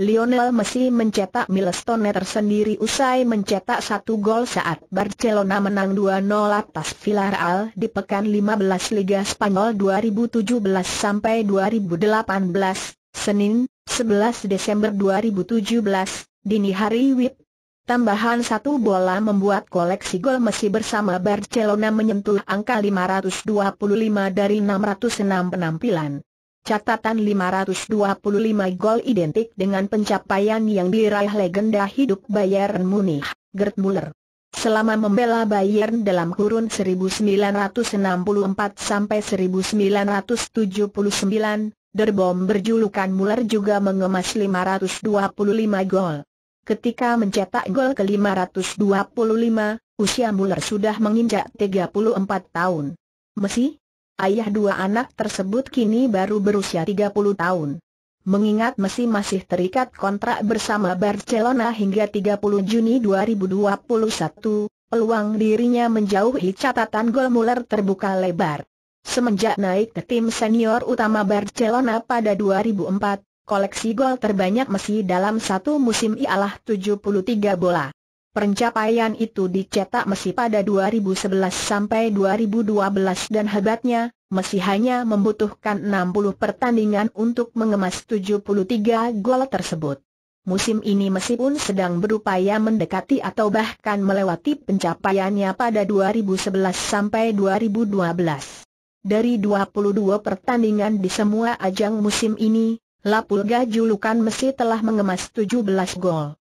Lionel Messi mencetak milestone tersendiri usai mencetak satu gol saat Barcelona menang 2-0 atas Villarreal di pekan 15 Liga Spanyol 2017 sampai 2018, Senin, 11 Desember 2017, dini hari WIB. Tambahan satu bola membuat koleksi gol Messi bersama Barcelona menyentuh angka 525 dari 606 penampilan. Catatan 525 gol identik dengan pencapaian yang diraih legenda hidup Bayern Munich, Gerd Müller. Selama membela Bayern dalam kurun 1964 sampai 1979, derbom berjulukan Müller juga mengemas 525 gol. Ketika mencetak gol ke-525, usia Müller sudah menginjak 34 tahun. Messi, Ayah dua anak tersebut kini baru berusia 30 tahun. Mengingat Messi masih terikat kontrak bersama Barcelona hingga 30 Juni 2021, peluang dirinya menjauhi catatan gol Muller terbuka lebar. Semenjak naik ke tim senior utama Barcelona pada 2004, koleksi gol terbanyak Messi dalam satu musim ialah 73 bola. Pencapaian itu dicetak Messi pada 2011 sampai 2012 dan hebatnya, Messi hanya membutuhkan 60 pertandingan untuk mengemas 73 gol tersebut. Musim ini Messi pun sedang berupaya mendekati atau bahkan melewati pencapaiannya pada 2011 sampai 2012. Dari 22 pertandingan di semua ajang musim ini, Lapulga julukan Messi telah mengemas 17 gol.